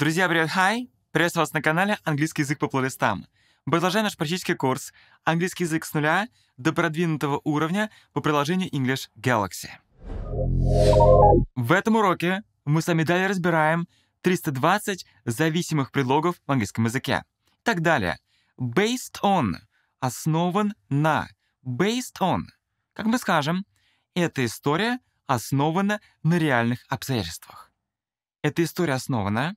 Друзья, привет, хай! Приветствую вас на канале «Английский язык по плейлистам». Продолжаем наш практический курс «Английский язык с нуля до продвинутого уровня» по приложению English Galaxy. В этом уроке мы с вами далее разбираем 320 зависимых предлогов в английском языке. И так далее. Based on — основан на. Based on — как мы скажем, эта история основана на реальных обстоятельствах. Эта история основана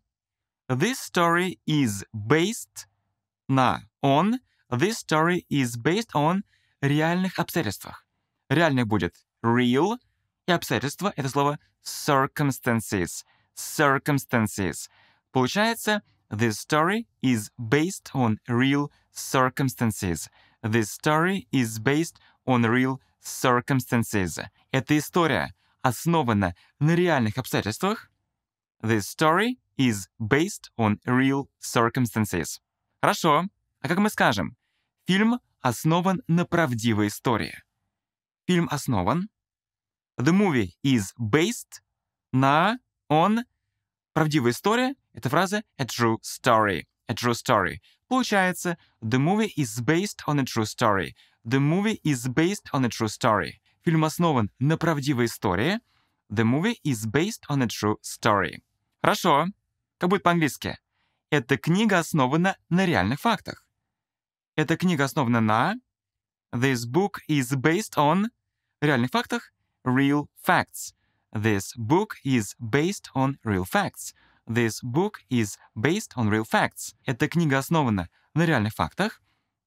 This story is based на on. This story is based on реальных обстоятельствах. Реальных будет real и обстоятельства — это слово circumstances. Circumstances. Получается, this story is based on real circumstances. This story is based on real circumstances. Эта история основана на реальных обстоятельствах. This story is based on real circumstances. Хорошо. А как мы скажем? Фильм основан на правдивой истории. Фильм основан. The movie is based на on правдивая история. Это фраза a true story. A true story. Получается, the movie is based on a true story. The movie is based on a true story. Фильм основан на правдивой истории. The movie is based on a true story. Хорошо как будет по-английски. Эта книга основана на реальных фактах. Эта книга основана на... This book is based on... Реальных фактах. Real facts. This book is based on real facts. This book is based on real facts. Эта книга основана на реальных фактах.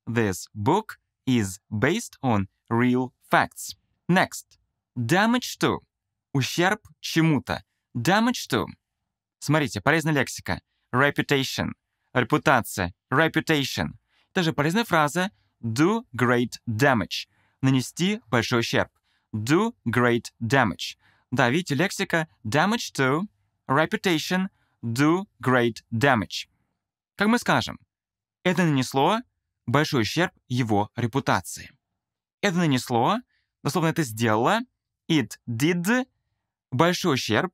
This book is based on real facts. Next. Damage to. Ущерб чему-то. Damage to. Смотрите, полезная лексика. Reputation. Репутация. Reputation. Также полезная фраза do great damage. Нанести большой ущерб. Do great damage. Да, видите, лексика damage to, reputation, do great damage. Как мы скажем, это нанесло большой ущерб его репутации. Это нанесло, дословно это сделало, it did, большой ущерб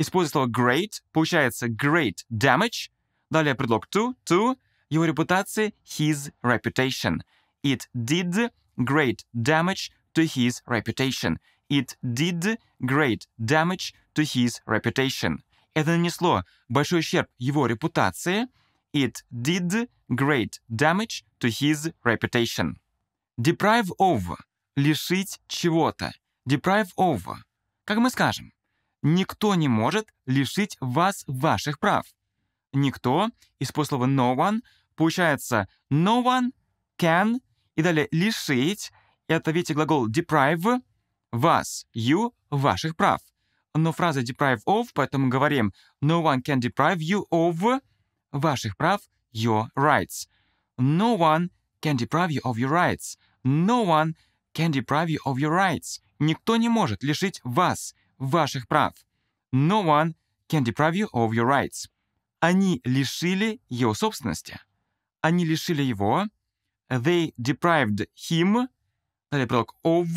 используя слово great, получается great damage. Далее предлог to, to, его репутации, his reputation. It did great damage to his reputation. It did great damage to his reputation. Это нанесло большой ущерб его репутации. It did great damage to his reputation. Deprive of – лишить чего-то. Deprive of – как мы скажем? Никто не может лишить вас ваших прав. Никто из послова no one получается no one can и далее лишить. Это, видите, глагол deprive вас, you, ваших прав. Но фраза deprive of, поэтому говорим no one can deprive you of ваших прав, your rights. No one can deprive you of your rights. No one can deprive you of your rights. Никто не может лишить вас ваших прав. No one can deprive you of your rights. Они лишили его собственности. Они лишили его. They deprived him. Далее предлог of,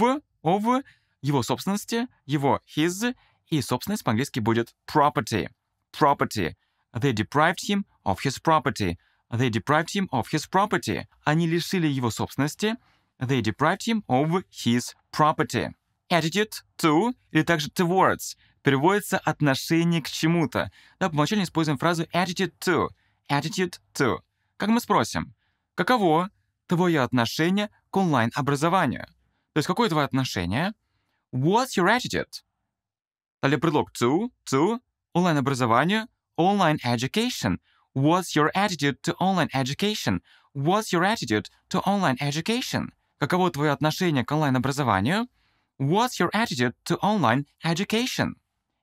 of, его собственности, его his, и собственность по-английски будет property. Property. They deprived him of his property. They deprived him of his property. Они лишили его собственности. They deprived him of his property attitude to или также towards переводится отношение к чему-то. Да, по умолчанию используем фразу attitude to. Attitude to. Как мы спросим, каково твое отношение к онлайн-образованию? То есть какое твое отношение? What's your attitude? Далее предлог to, to, онлайн-образованию, online education What's your attitude to online education? What's your attitude to online education? Каково твое отношение к онлайн-образованию? What's your attitude to online education?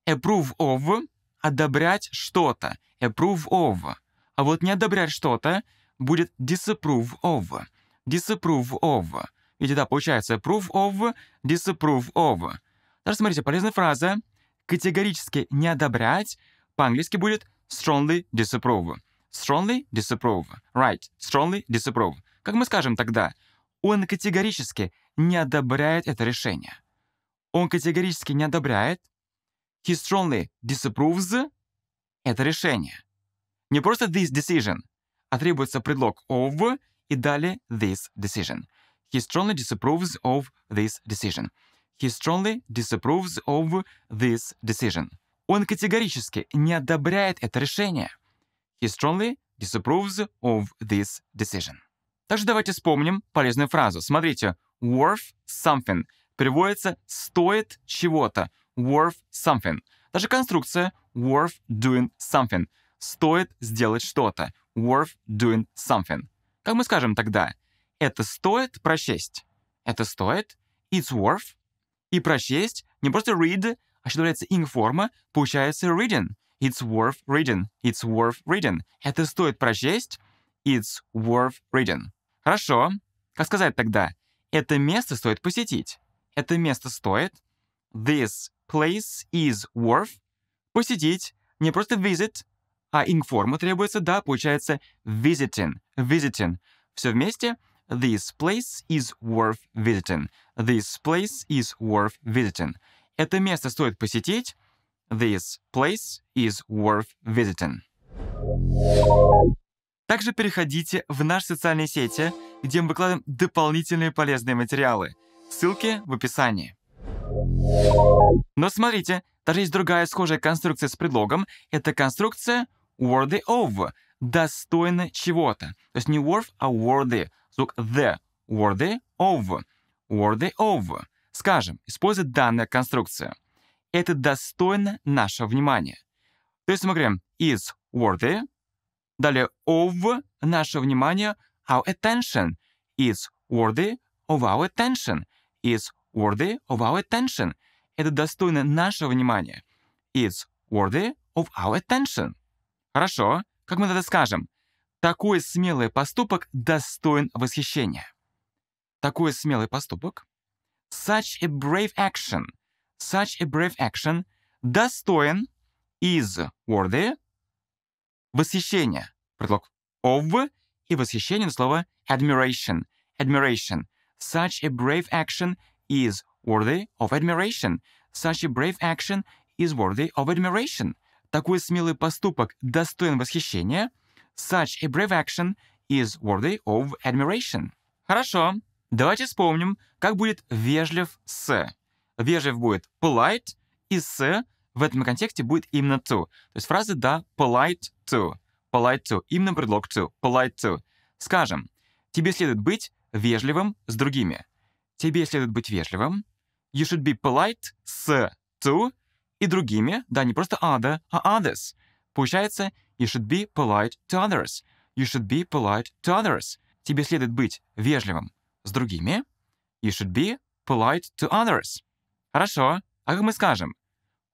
Approve of – одобрять что-то. Approve of. А вот не одобрять что-то будет disapprove of. Disapprove of. Видите да, получается approve of, disapprove of. Даже смотрите, полезная фраза. Категорически не одобрять по-английски будет strongly disapprove. Strongly disapprove. Right. Strongly disapprove. Как мы скажем тогда? Он категорически не одобряет это решение. Он категорически не одобряет. He strongly disapproves это решение. Не просто this decision, а требуется предлог of и далее this decision. He strongly disapproves of this decision. He strongly disapproves of this decision. Он категорически не одобряет это решение. He strongly disapproves of this decision. Также давайте вспомним полезную фразу. Смотрите, worth something переводится «стоит чего-то», worth something. Даже конструкция worth doing something стоит сделать что-то, worth doing something. Как мы скажем тогда? Это стоит прочесть. Это стоит, it's worth. И прочесть не просто read, а что является ing форма получается reading. It's worth reading. It's worth reading. Это стоит прочесть. It's worth reading. Хорошо. Как сказать тогда? Это место стоит посетить. Это место стоит. This place is worth посетить. Не просто visit, а информу требуется, да, получается visiting. Visiting. Все вместе. This place is worth visiting. This place is worth visiting. Это место стоит посетить. This place is worth visiting. Также переходите в наши социальные сети – где мы выкладываем дополнительные полезные материалы. Ссылки в описании. Но смотрите, даже есть другая схожая конструкция с предлогом. Это конструкция worthy of, достойно чего-то. То есть не worth, а worthy. Звук the, worthy of, worthy of. Скажем, использует данная конструкция. Это достойно нашего внимания. То есть мы говорим is worthy, далее of, наше внимание – Our attention is worthy of our attention. Is worthy of our attention. Это достойно нашего внимания. Is worthy of our attention. Хорошо, как мы тогда скажем? Такой смелый поступок достоин восхищения. Такой смелый поступок. Such a brave action. Such a brave action. Достоин is worthy. Восхищение. Предлог of и восхищение на слово admiration. Admiration. Such a brave action is worthy of admiration. Such a brave action is worthy of admiration. Такой смелый поступок достоин восхищения. Such a brave action is worthy of admiration. Хорошо, давайте вспомним, как будет вежлив с. Вежлив будет polite, и с в этом контексте будет именно to. То есть фраза да, polite to polite именно предлог цу, polite Скажем, тебе следует быть вежливым с другими. Тебе следует быть вежливым. You should be polite с to и другими, да, не просто other, а others. Получается, you should be polite to others. You should be polite to others. Тебе следует быть вежливым с другими. You should be polite to others. Хорошо. А как мы скажем?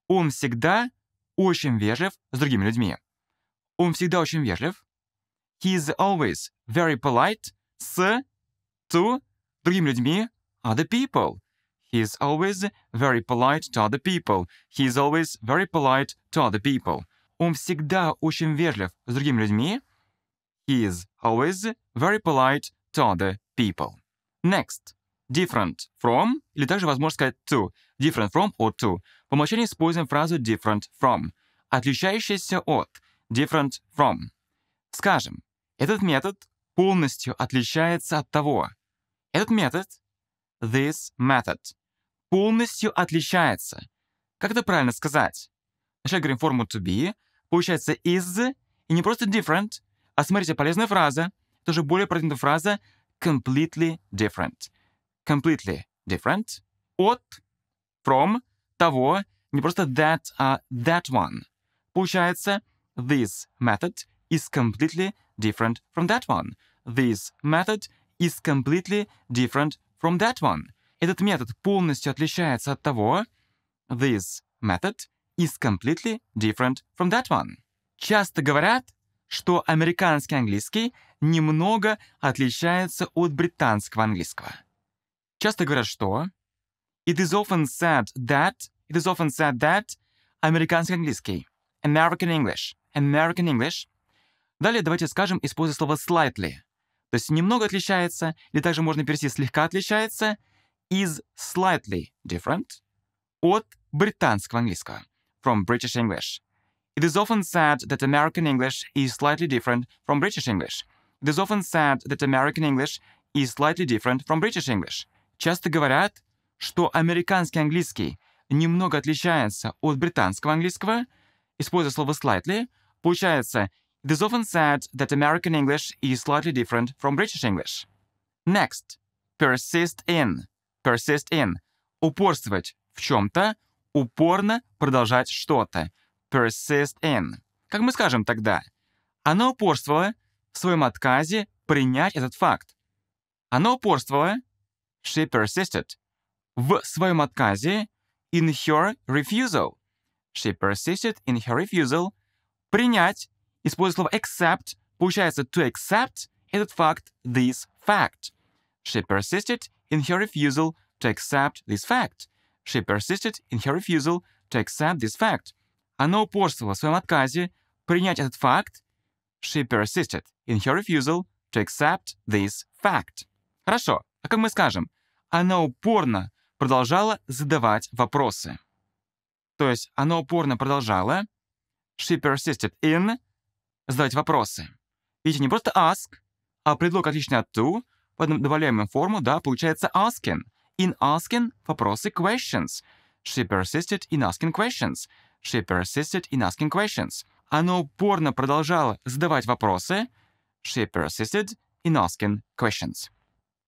Он всегда очень вежлив с другими людьми. Он всегда очень вежлив. He is always very polite с, to, людьми, other people. He is always very polite to other people. He is always very polite to other people. Он всегда очень вежлив с другими людьми. He is always very polite to other people. Next. Different from, или также возможно сказать to. Different from or to. По умолчанию используем фразу different from. Отличающийся от. different from. Скажем, этот метод полностью отличается от того. Этот метод, this method, полностью отличается. Как это правильно сказать? Вначале говорим форму to be, получается is, и не просто different, а смотрите, полезная фраза, тоже более продвинутая фраза completely different. Completely different от, from, того, не просто that, а that one. Получается, This method is completely different from that one. This method is completely different from that one. Этот метод полностью отличается от того. This method is completely different from that one. Часто говорят, что американский английский немного отличается от британского английского. Часто говорят, что It is often said that, it is often said that американский английский, American English, American English. Далее давайте скажем, используя слово slightly. То есть немного отличается, или также можно перейти слегка отличается, is slightly different от британского английского, from British English. It is often said that American English is slightly different from British English. It is often said that American English is slightly different from British English. Часто говорят, что американский английский немного отличается от британского английского, используя слово slightly, Получается, it is often said that American English is slightly different from British English. Next. Persist in. Persist in. Упорствовать в чем-то, упорно продолжать что-то. Persist in. Как мы скажем тогда? Она упорствовала в своем отказе принять этот факт. Она упорствовала, she persisted, в своем отказе, in her refusal. She persisted in her refusal принять, используя слово accept, получается to accept этот факт, this fact. She persisted in her refusal to accept this fact. She persisted in her refusal to accept this fact. Она упорствовала в своем отказе принять этот факт. She persisted in her refusal to accept this fact. Хорошо, а как мы скажем? Она упорно продолжала задавать вопросы. То есть она упорно продолжала she persisted in задавать вопросы. Видите, не просто ask, а предлог отличный от to, потом добавляем форму, да, получается asking. In asking — вопросы, questions. She persisted in asking questions. She persisted in asking questions. Она упорно продолжала задавать вопросы. She persisted in asking questions.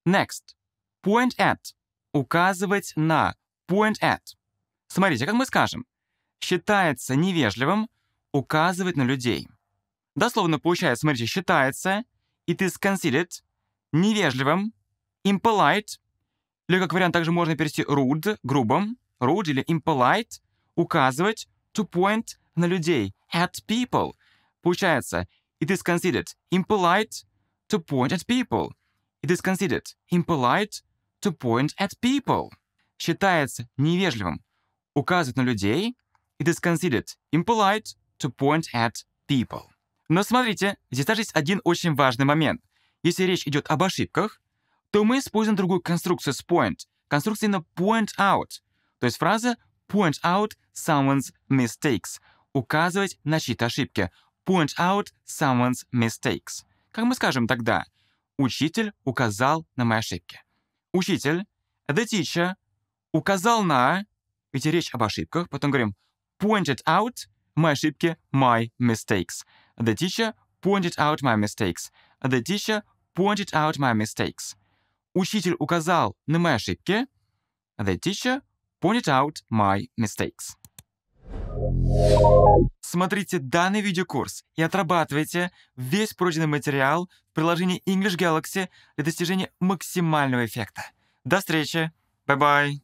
Next. Point at. Указывать на. Point at. Смотрите, как мы скажем. Считается невежливым — указывать на людей. Дословно получается, смотрите, считается, it is considered, невежливым, impolite, или как вариант также можно перевести rude, грубым, rude или impolite, указывать, to point на людей, at people. Получается, it is considered impolite to point at people. It is considered impolite to point at people. Считается невежливым указывать на людей. It is considered impolite to point at people. Но смотрите, здесь даже есть один очень важный момент. Если речь идет об ошибках, то мы используем другую конструкцию с point. Конструкция на point out. То есть фраза point out someone's mistakes. Указывать на чьи-то ошибки. Point out someone's mistakes. Как мы скажем тогда? Учитель указал на мои ошибки. Учитель, the teacher, указал на... Ведь речь об ошибках. Потом говорим pointed out — мои ошибки, my mistakes. The teacher pointed out my mistakes. The teacher pointed out my mistakes. Учитель указал на мои ошибки. The teacher pointed out my mistakes. Смотрите данный видеокурс и отрабатывайте весь пройденный материал в приложении English Galaxy для достижения максимального эффекта. До встречи! Bye-bye!